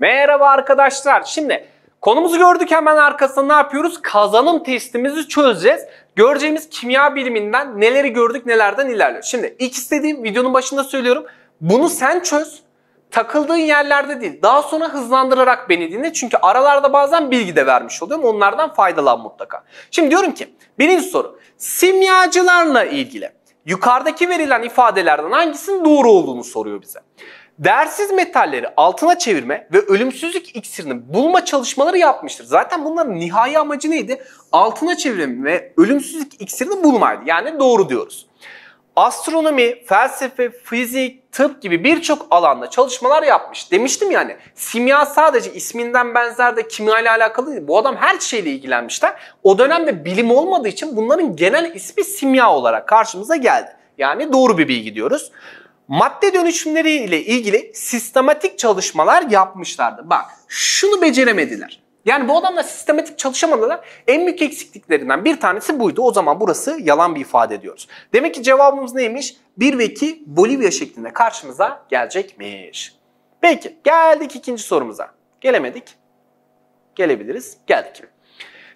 Merhaba arkadaşlar. Şimdi konumuzu gördük hemen arkasında ne yapıyoruz? Kazanım testimizi çözeceğiz. Göreceğimiz kimya biliminden neleri gördük nelerden ilerliyor. Şimdi ilk istediğim videonun başında söylüyorum. Bunu sen çöz. Takıldığın yerlerde değil. Daha sonra hızlandırarak beni dinle. Çünkü aralarda bazen bilgi de vermiş oluyorum. Onlardan faydalan mutlaka. Şimdi diyorum ki birinci soru. Simyacılarla ilgili yukarıdaki verilen ifadelerden hangisinin doğru olduğunu soruyor bize değersiz metalleri altına çevirme ve ölümsüzlük iksirini bulma çalışmaları yapmıştır. Zaten bunların nihai amacı neydi? Altına çevirme ve ölümsüzlük iksirini bulmaydı. Yani doğru diyoruz. Astronomi, felsefe, fizik, tıp gibi birçok alanda çalışmalar yapmış. Demiştim yani simya sadece isminden benzer de kimya ile alakalı değil. Bu adam her şeyle ilgilenmişler. O dönemde bilim olmadığı için bunların genel ismi simya olarak karşımıza geldi. Yani doğru bir bilgi diyoruz madde dönüşümleri ile ilgili sistematik çalışmalar yapmışlardı. Bak şunu beceremediler. Yani bu adamlar sistematik çalışamadılar. En büyük eksikliklerinden bir tanesi buydu. O zaman burası yalan bir ifade ediyoruz. Demek ki cevabımız neymiş? 1 ve 2 Bolivya şeklinde karşımıza gelecekmiş. Peki geldik ikinci sorumuza. Gelemedik. Gelebiliriz. Geldik.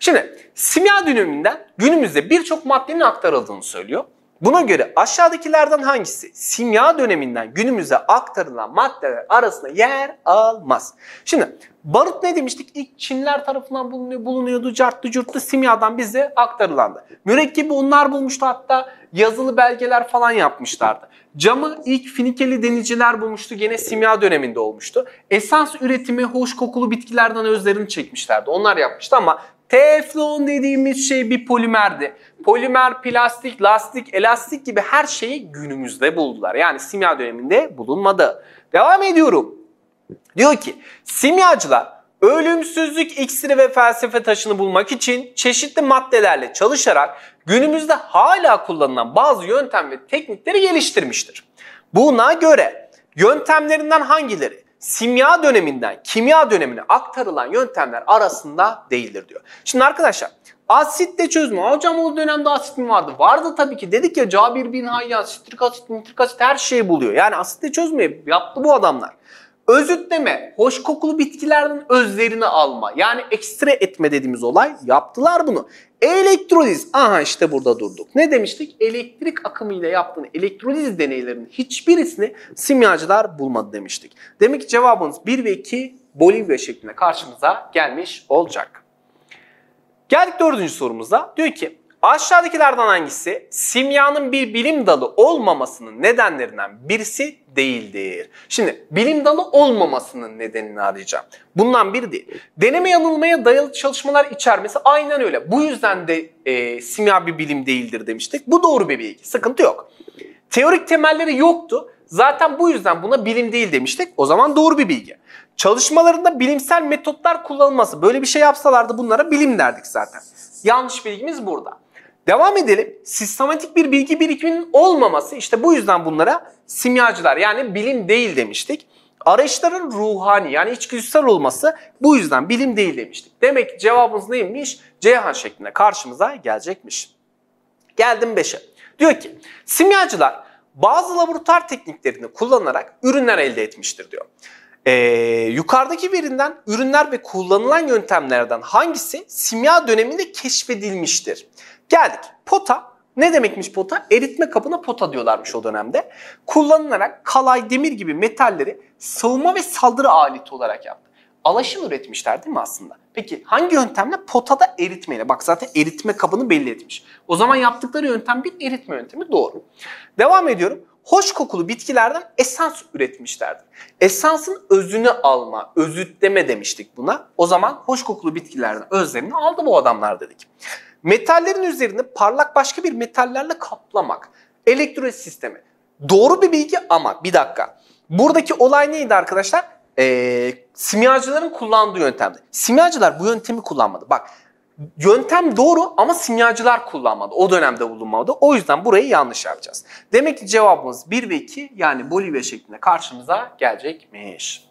Şimdi simya dönümünden günümüzde birçok maddenin aktarıldığını söylüyor. Buna göre aşağıdakilerden hangisi simya döneminden günümüze aktarılan maddeler arasında yer almaz? Şimdi barut ne demiştik? İlk Çinler tarafından bulunuyor, bulunuyordu. Cartlı curtlu simyadan bize aktarılandı. Mürekkebi onlar bulmuştu hatta yazılı belgeler falan yapmışlardı. Camı ilk Finikeli denizciler bulmuştu. Gene simya döneminde olmuştu. Esans üretimi hoş kokulu bitkilerden özlerini çekmişlerdi. Onlar yapmıştı ama Teflon dediğimiz şey bir polimerdi. Polimer, plastik, lastik, elastik gibi her şeyi günümüzde buldular. Yani simya döneminde bulunmadı. Devam ediyorum. Diyor ki simyacılar ölümsüzlük iksiri ve felsefe taşını bulmak için çeşitli maddelerle çalışarak günümüzde hala kullanılan bazı yöntem ve teknikleri geliştirmiştir. Buna göre yöntemlerinden hangileri simya döneminden kimya dönemine aktarılan yöntemler arasında değildir diyor. Şimdi arkadaşlar asitle çözme. Hocam o dönemde asit mi vardı? Vardı tabii ki. Dedik ya Cabir bin Hayyan, sitrik asit, nitrik asit her şeyi buluyor. Yani asitle çözmeyi yaptı bu adamlar. Özütleme, hoş kokulu bitkilerden özlerini alma yani ekstre etme dediğimiz olay yaptılar bunu. Elektroliz, aha işte burada durduk. Ne demiştik? Elektrik akımıyla yaptığın elektroliz deneylerinin hiçbirisini simyacılar bulmadı demiştik. Demek ki cevabımız 1 ve 2 Bolivya şeklinde karşımıza gelmiş olacak. Geldik dördüncü sorumuza. Diyor ki Aşağıdakilerden hangisi simyanın bir bilim dalı olmamasının nedenlerinden birisi değildir? Şimdi bilim dalı olmamasının nedenini arayacağım. Bundan biri değil. Deneme yanılmaya dayalı çalışmalar içermesi aynen öyle. Bu yüzden de e, simya bir bilim değildir demiştik. Bu doğru bir bilgi. Sıkıntı yok. Teorik temelleri yoktu. Zaten bu yüzden buna bilim değil demiştik. O zaman doğru bir bilgi. Çalışmalarında bilimsel metotlar kullanılması. Böyle bir şey yapsalardı bunlara bilim derdik zaten. Yanlış bilgimiz burada. Devam edelim. Sistematik bir bilgi birikiminin olmaması işte bu yüzden bunlara simyacılar yani bilim değil demiştik. Arayışların ruhani yani içgüdüsel olması bu yüzden bilim değil demiştik. Demek ki cevabımız neymiş? Ceyhan şeklinde karşımıza gelecekmiş. Geldim 5'e. Diyor ki simyacılar bazı laboratuvar tekniklerini kullanarak ürünler elde etmiştir diyor. Ee, yukarıdaki birinden ürünler ve kullanılan yöntemlerden hangisi simya döneminde keşfedilmiştir? Geldik. Pota ne demekmiş pota? Eritme kabına pota diyorlarmış o dönemde. Kullanılarak kalay, demir gibi metalleri savunma ve saldırı aleti olarak yaptı. Alaşım üretmişler değil mi aslında? Peki hangi yöntemle? Potada eritmeyle. Bak zaten eritme kabını belli etmiş. O zaman yaptıkları yöntem bir eritme yöntemi doğru. Devam ediyorum hoş kokulu bitkilerden esans üretmişlerdi. Esansın özünü alma, özütleme demiştik buna. O zaman hoş kokulu bitkilerden özlerini aldı bu adamlar dedik. Metallerin üzerinde parlak başka bir metallerle kaplamak. Elektrolit sistemi. Doğru bir bilgi ama bir dakika. Buradaki olay neydi arkadaşlar? Ee, simyacıların kullandığı yöntemdi. Simyacılar bu yöntemi kullanmadı. Bak yöntem doğru ama simyacılar kullanmadı. O dönemde bulunmadı. O yüzden burayı yanlış yapacağız. Demek ki cevabımız 1 ve 2 yani Bolivya şeklinde karşımıza gelecekmiş.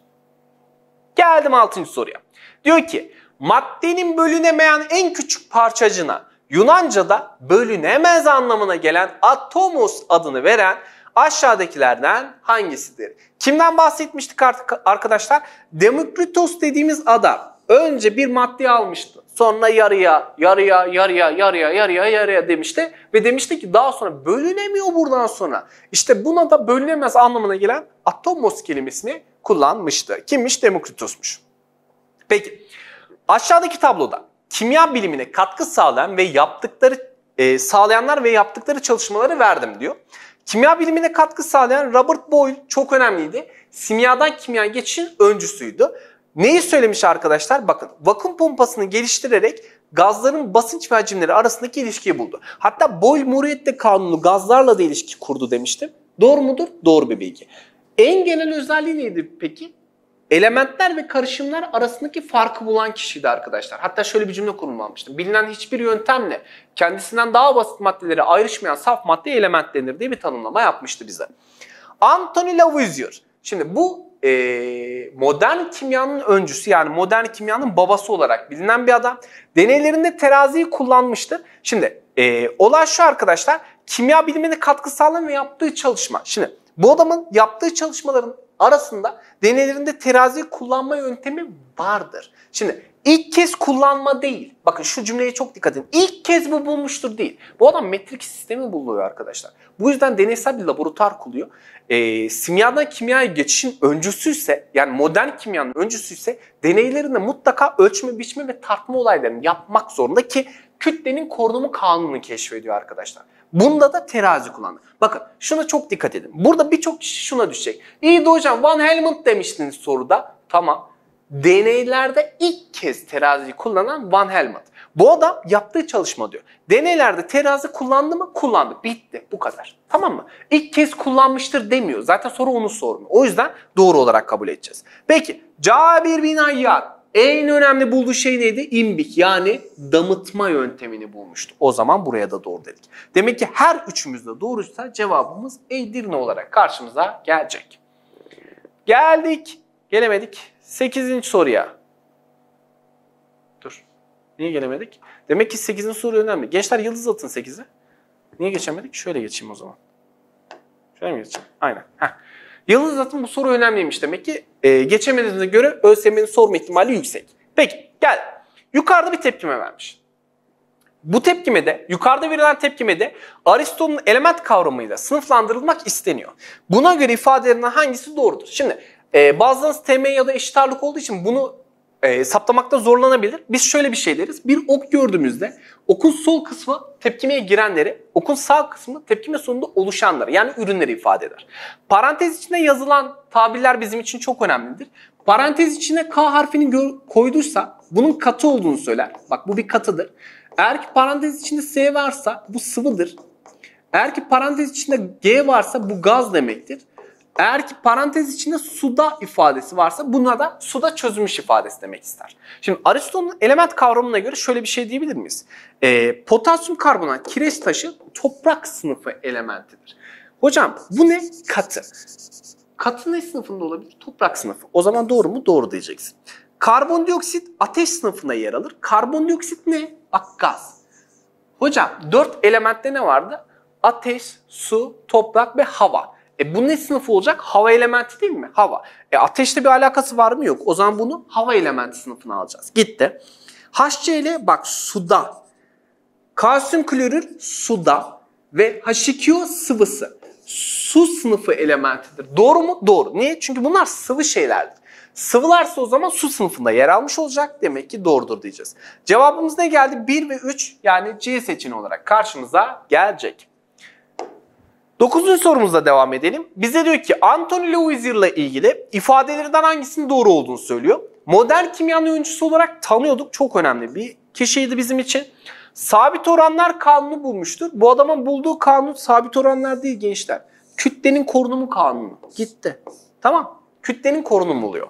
Geldim 6. soruya. Diyor ki maddenin bölünemeyen en küçük parçacına Yunanca'da bölünemez anlamına gelen atomos adını veren aşağıdakilerden hangisidir? Kimden bahsetmiştik artık arkadaşlar? Demokritos dediğimiz adam önce bir madde almıştı. Sonra yarıya, yarıya, yarıya, yarıya, yarıya, yarıya demişti. Ve demişti ki daha sonra bölünemiyor buradan sonra. İşte buna da bölünemez anlamına gelen atomos kelimesini kullanmıştı. Kimmiş? Demokritos'muş. Peki Aşağıdaki tabloda kimya bilimine katkı sağlayan ve yaptıkları e, sağlayanlar ve yaptıkları çalışmaları verdim diyor. Kimya bilimine katkı sağlayan Robert Boyle çok önemliydi. Simyadan kimya geçişin öncüsüydü. Neyi söylemiş arkadaşlar? Bakın vakum pompasını geliştirerek gazların basınç ve hacimleri arasındaki ilişkiyi buldu. Hatta Boyle-Muriette kanunu gazlarla da ilişki kurdu demiştim. Doğru mudur? Doğru bir bilgi. En genel özelliği neydi peki? Elementler ve karışımlar arasındaki farkı bulan kişiydi arkadaşlar. Hatta şöyle bir cümle kurulmamıştı. Bilinen hiçbir yöntemle kendisinden daha basit maddeleri ayrışmayan saf madde element denir diye bir tanımlama yapmıştı bize. Anthony Lavoisier. Şimdi bu e, modern kimyanın öncüsü yani modern kimyanın babası olarak bilinen bir adam. Deneylerinde teraziyi kullanmıştı. Şimdi e, olay şu arkadaşlar kimya bilimine katkı sağlayan ve yaptığı çalışma. Şimdi bu adamın yaptığı çalışmaların arasında deneylerinde terazi kullanma yöntemi vardır. Şimdi ilk kez kullanma değil. Bakın şu cümleye çok dikkat edin. İlk kez bu bulmuştur değil. Bu adam metrik sistemi buluyor arkadaşlar. Bu yüzden deneysel bir laboratuvar kuruyor. E, simyadan kimyaya geçişin öncüsü ise yani modern kimyanın öncüsü ise deneylerinde mutlaka ölçme, biçme ve tartma olaylarını yapmak zorunda ki kütlenin korunumu kanunu keşfediyor arkadaşlar. Bunda da terazi kullandı. Bakın şuna çok dikkat edin. Burada birçok kişi şuna düşecek. İyi de hocam Van Helmont demiştiniz soruda. Tamam. Deneylerde ilk kez teraziyi kullanan Van Helmont. Bu adam yaptığı çalışma diyor. Deneylerde terazi kullandı mı? Kullandı. Bitti. Bu kadar. Tamam mı? İlk kez kullanmıştır demiyor. Zaten soru onu sormuyor. O yüzden doğru olarak kabul edeceğiz. Peki Cabir bin Ayyad en önemli bulduğu şey neydi? İmbik yani damıtma yöntemini bulmuştu. O zaman buraya da doğru dedik. Demek ki her üçümüz de doğruysa cevabımız Edirne olarak karşımıza gelecek. Geldik, gelemedik Sekizinci soruya. Dur, niye gelemedik? Demek ki sekizinci soru önemli. Gençler yıldız atın 8'i. Niye geçemedik? Şöyle geçeyim o zaman. Şöyle mi geçeyim? Aynen. Heh. Yalnız zaten bu soru önemliymiş demek ki. E, geçemediğine göre ÖSYM'nin sorma ihtimali yüksek. Peki gel. Yukarıda bir tepkime vermiş. Bu tepkime de, yukarıda verilen tepkime de Aristo'nun element kavramıyla sınıflandırılmak isteniyor. Buna göre ifadelerinden hangisi doğrudur? Şimdi e, bazılarınız TM ya da eşit ağırlık olduğu için bunu e, saptamakta zorlanabilir. Biz şöyle bir şey deriz. Bir ok gördüğümüzde okun sol kısmı tepkimeye girenleri, okun sağ kısmı tepkime sonunda oluşanları yani ürünleri ifade eder. Parantez içinde yazılan tabirler bizim için çok önemlidir. Parantez içine K harfini koyduysa bunun katı olduğunu söyler. Bak bu bir katıdır. Eğer ki parantez içinde S varsa bu sıvıdır. Eğer ki parantez içinde G varsa bu gaz demektir. Eğer ki parantez içinde suda ifadesi varsa buna da suda çözülmüş ifadesi demek ister. Şimdi Aristo'nun element kavramına göre şöyle bir şey diyebilir miyiz? E, potasyum karbonat kireç taşı toprak sınıfı elementidir. Hocam bu ne? Katı. Katı ne sınıfında olabilir? Toprak sınıfı. O zaman doğru mu? Doğru diyeceksin. Karbondioksit ateş sınıfına yer alır. Karbondioksit ne? Akgaz. Hocam dört elementte ne vardı? Ateş, su, toprak ve hava. E bu ne sınıfı olacak? Hava elementi değil mi? Hava. E ateşle bir alakası var mı? Yok. O zaman bunu hava elementi sınıfına alacağız. Gitti. HCl bak suda. Kalsiyum klorür suda ve H2O sıvısı. Su sınıfı elementidir. Doğru mu? Doğru. Niye? Çünkü bunlar sıvı şeylerdir. Sıvılarsa o zaman su sınıfında yer almış olacak. Demek ki doğrudur diyeceğiz. Cevabımız ne geldi? 1 ve 3 yani C seçeneği olarak karşımıza gelecek. Dokuzuncu sorumuzla devam edelim. Bize diyor ki Anthony Lewisier ile ilgili ifadelerinden hangisinin doğru olduğunu söylüyor. Modern kimyanın öncüsü olarak tanıyorduk. Çok önemli bir kişiydi bizim için. Sabit oranlar kanunu bulmuştur. Bu adamın bulduğu kanun sabit oranlar değil gençler. Kütlenin korunumu kanunu. Gitti. Tamam. Kütlenin korunumu oluyor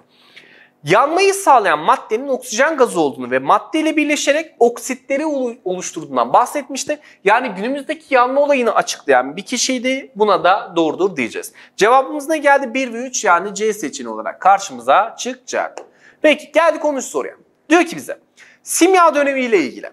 yanmayı sağlayan maddenin oksijen gazı olduğunu ve maddeyle birleşerek oksitleri oluşturduğundan bahsetmişti. Yani günümüzdeki yanma olayını açıklayan bir kişiydi. Buna da doğrudur diyeceğiz. Cevabımız ne geldi? 1 ve 3 yani C seçeneği olarak karşımıza çıkacak. Peki geldi 13 soruya. Diyor ki bize simya dönemiyle ilgili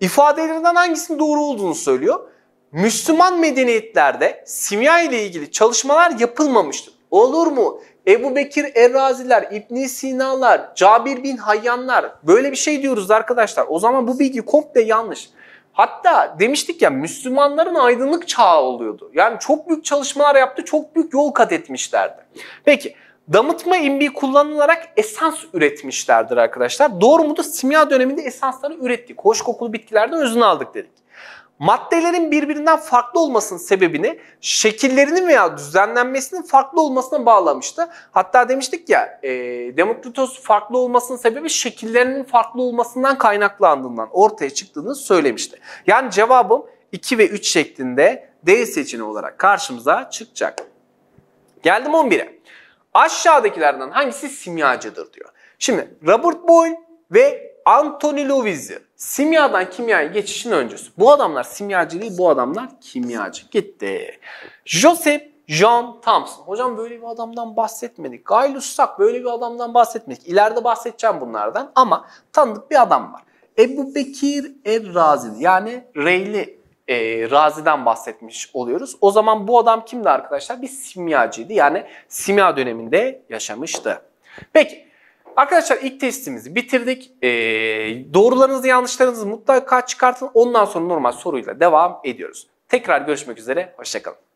ifadelerinden hangisinin doğru olduğunu söylüyor. Müslüman medeniyetlerde simya ile ilgili çalışmalar yapılmamıştır. Olur mu? Ebu Bekir Erraziler, ibn Sina'lar, Cabir bin Hayyanlar böyle bir şey diyoruz arkadaşlar. O zaman bu bilgi komple yanlış. Hatta demiştik ya Müslümanların aydınlık çağı oluyordu. Yani çok büyük çalışmalar yaptı, çok büyük yol kat etmişlerdi. Peki damıtma imbi kullanılarak esans üretmişlerdir arkadaşlar. Doğru mudur? Simya döneminde esansları ürettik. Hoş kokulu bitkilerden özünü aldık dedik. Maddelerin birbirinden farklı olmasının sebebini şekillerinin veya düzenlenmesinin farklı olmasına bağlamıştı. Hatta demiştik ya e, Demokritos farklı olmasının sebebi şekillerinin farklı olmasından kaynaklandığından ortaya çıktığını söylemişti. Yani cevabım 2 ve 3 şeklinde D seçeneği olarak karşımıza çıkacak. Geldim 11'e. Aşağıdakilerden hangisi simyacıdır diyor. Şimdi Robert Boyle ve Anthony Lovis'i Simyadan kimyaya geçişin öncüsü. Bu adamlar simyacı değil, bu adamlar kimyacı. Gitti. Joseph John Thompson. Hocam böyle bir adamdan bahsetmedik. Guy Lussak böyle bir adamdan bahsetmedik. İleride bahsedeceğim bunlardan ama tanıdık bir adam var. Ebu Bekir Er-Razi yani Reyli e, Razi'den bahsetmiş oluyoruz. O zaman bu adam kimdi arkadaşlar? Bir simyacıydı yani simya döneminde yaşamıştı. Peki Arkadaşlar ilk testimizi bitirdik. Ee, doğrularınızı yanlışlarınızı mutlaka çıkartın. Ondan sonra normal soruyla devam ediyoruz. Tekrar görüşmek üzere. Hoşçakalın.